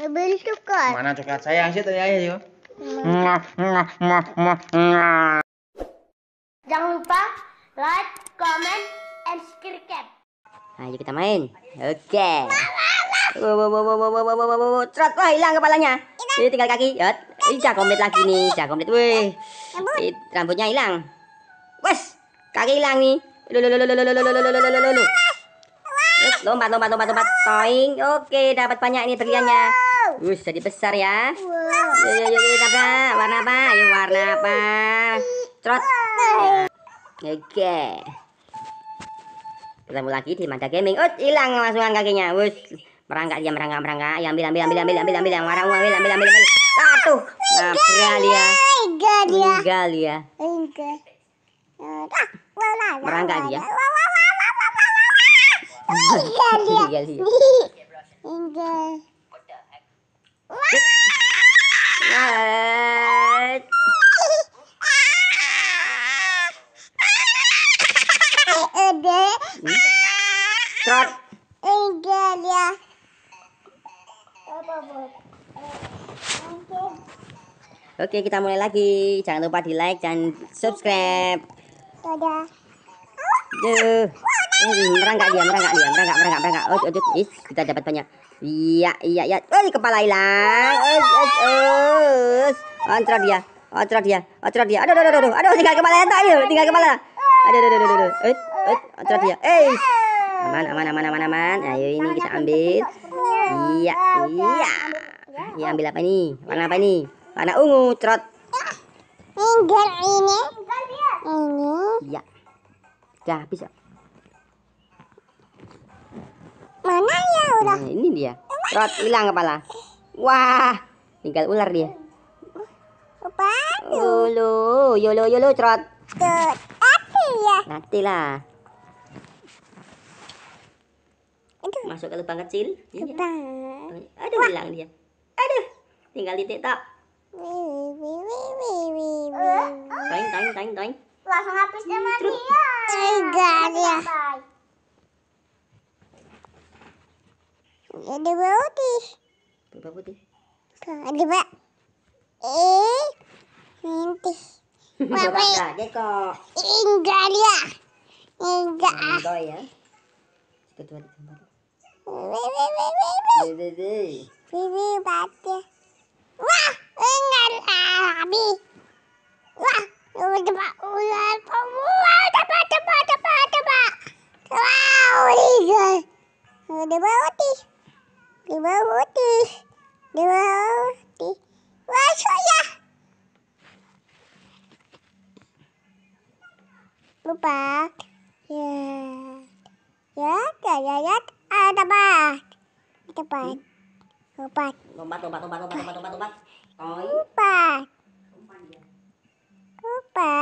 Mana coklat sayang sih tadi yuk. Jangan lupa like, comment, and subscribe. Ayo kita main. Oke. Okay. Trot, wah hilang kepalanya. Ini tinggal kaki. Yot. Ini komplit lagi nih, ija komplit. Wih. Rambutnya hilang. Wes, kaki hilang nih. Lompat, lompat, lompat, lompat. Toing. Oke, dapat banyak ini berliannya. Wih, jadi besar ya. Yuk, yuk, yuk, Apa Warna apa? Yuk, warna apa? Trot. Oke. Okay. Ketemu lagi di Manda Gaming. Oh, hilang langsungan kakinya. Wih, merangkak dia merangkak merangkak. Ya, ambil ambil ambil ambil ambil ambil yang warna ambil ambil ambil ambil. Aduh, nabrak dia. Meninggal dia. Meninggal. Merangkak dia. Meninggal dia. Meninggal. Oke, kita mulai lagi. Jangan lupa di like dan subscribe. Dadah merangkak dia, merangkak dia, merangkak, merangkak merangkak. Oh, oh, is, kita dapat banyak. Iya, iya, iya. Oh, kepala hilang. Us, us, us. antar dia, antar dia, antar dia. Aduh, aduh, aduh, aduh, aduh, tinggal kepala entah ayo, tinggal kepala. Aduh, aduh, aduh, aduh, aduh. antar dia. Eh, aman, aman, aman, aman, aman. Ayo ini kita ambil. Iya, iya. ini ambil apa ini? Warna apa ini? Warna ungu, trot Tinggal ini. Ini. Iya. Udah habis ya. udah. Nah, ini dia. Rot hilang kepala. Wah, tinggal ular dia. Yolo, yolo, yolo, trot. Nanti ya. Nanti lah. Aduh. Masuk ke lubang kecil. Lubang. Aduh, hilang dia. Aduh, tinggal di TikTok. Toing, toing, toing, toing. Langsung habis dia mati ya. dia. Ada putih. Berapa putih? Ada pak. Eh, nanti. Mama. Enggak ya. Enggak. Enggak ya. Seperti ada gambar. wee. Wee wee batu. Wah, enggak lagi. Wah, udah ular pemula. Cepat, cepat, cepat, cepat. Wow, ini. Udah bawa di bawah putih di bawah di ya lupa ya ya ya ya ya ada ah, tempat tempat lupa, lupa, lupa, lupa, lupa, lupa, lupa, lupa, lupa, lupa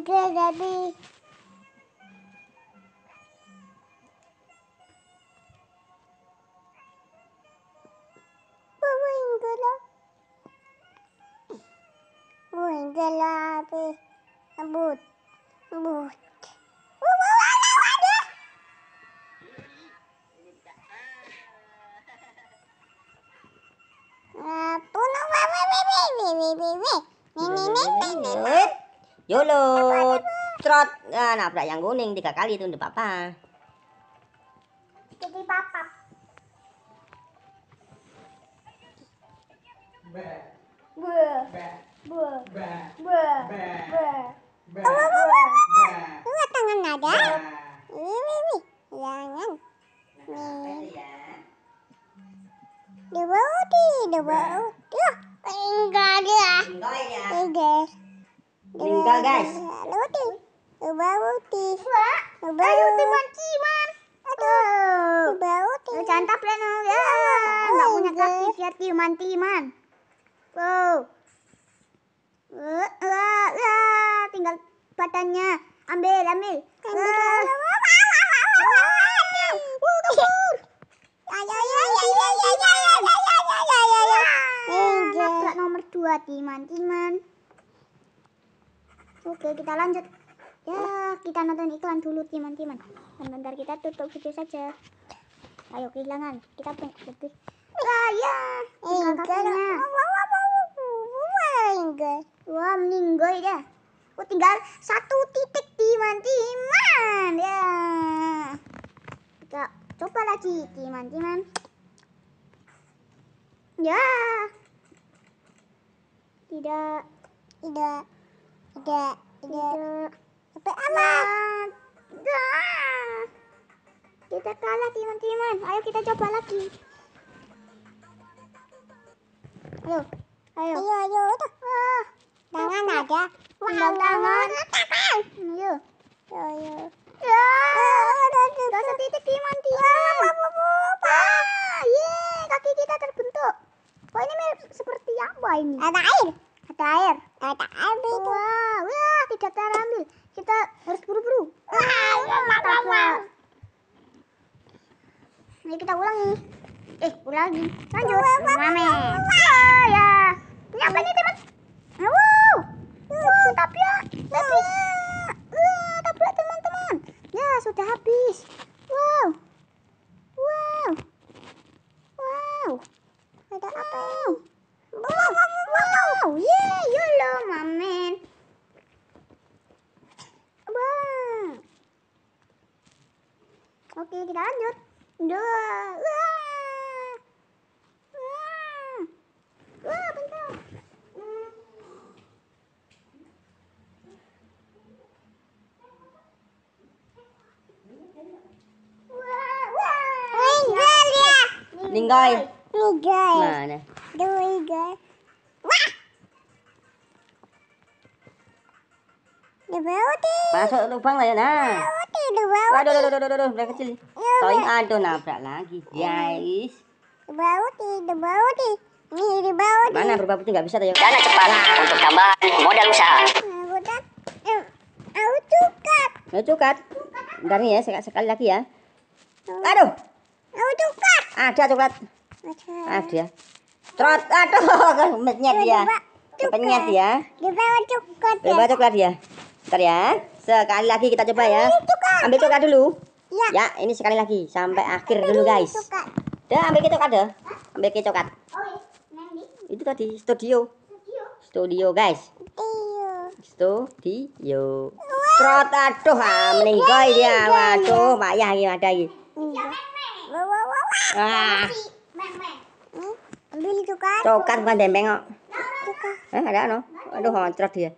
Uncle Debbie. Yolo. Trot. Nah, nabrak yang kuning tiga kali itu untuk papa. Jadi papa. Bu, bu, bu, bu, bu, bu. Be. tangan nada. Ini, ini. Jangan. Dua uti, dua uti. Ya, enggak ada. ya. Enggak. Meninggal guys. Luti. Ubah uti. Ubah uti manci man. Aduh. Ubah uti. Lu cantap lah no. Ya. Enggak punya kaki siat timan timan. Wow. Wah, wah, tinggal batanya. Ambil, ambil. Wah. nomor dua timan timan oke kita lanjut ya kita nonton iklan dulu teman-teman Sebentar kita tutup video saja ayo kehilangan kita lebih saya kakinya wah meninggal ya Oh, tinggal satu titik teman-teman ya kita coba lagi teman-teman ya tidak tidak tiga tiga sampai aman kita kalah teman-teman ayo kita coba lagi ayo ayo ayo ayo udah oh, tangan ada wow tangan tangan ayo ayo ya. ah, Gak setitik teman-teman ya, Yeay kaki kita terbentuk Kok ini mirip seperti apa ini? Ada air Ada air Ada air itu kita ambil kita harus buru-buru ah, kita ulangi eh ulangi lanjut mame ya ini apa teman wow tapi ya hmm. có kia cái đó nhốt đứa Đình coi Mà nè Đuôi ghê Bà sợ đâu phăng này nè Waduh, waduh, waduh, waduh, udah kecil. Tauin ya, ya. aduh nabrak lagi, guys. Bau ti, bau ti. Nih di bau ti. Mana berubah putih nggak bisa tuh Dana cepat untuk tambahan modal usaha. Aku ah, ah, cukat. Aku cukat. Bentar nih ya, sekali, sekali lagi ya. Aduh. Aku coklat. Ada coklat. Ada. Trot, aduh, kemenyet dia. Kepenyet ya. Dibawa coklat. Dibawa coklat ya. Bentar ya. Sekali lagi kita coba ya. Coklat ambil coklat dulu. Ya. ya, ini sekali lagi sampai akhir dulu guys. Dah ambil kita ada. Ambil kita cokat. Oh, iya. Itu tadi studio. Studio guys. Studio. Trot aduh meninggal iya, dia. Iya, Waduh, payah ini ada ini Ah. Ambil coklat. Coklat bukan dempeng kok. Eh, ada no. Aduh, hancur dia.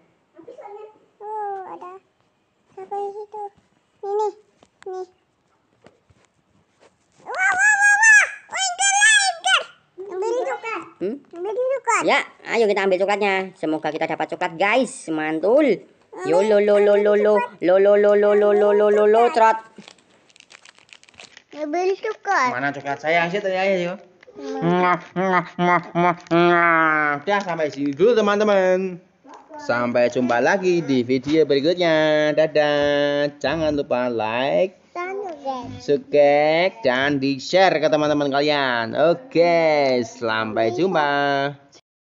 ini nih wah wah wah wah lingkar lingkar ambil coklat hmm? ambil coklat ya ayo kita ambil coklatnya semoga kita dapat coklat guys mantul yo lo lo lo lo lo lo lo lo lo lo lo lo lo lo trot ambil coklat mana coklat sayang sih tadi aja yo Udah sampai sini dulu teman-teman. Sampai jumpa lagi di video berikutnya. Dadah. Jangan lupa like, subscribe, dan di-share ke teman-teman kalian. Oke, sampai jumpa.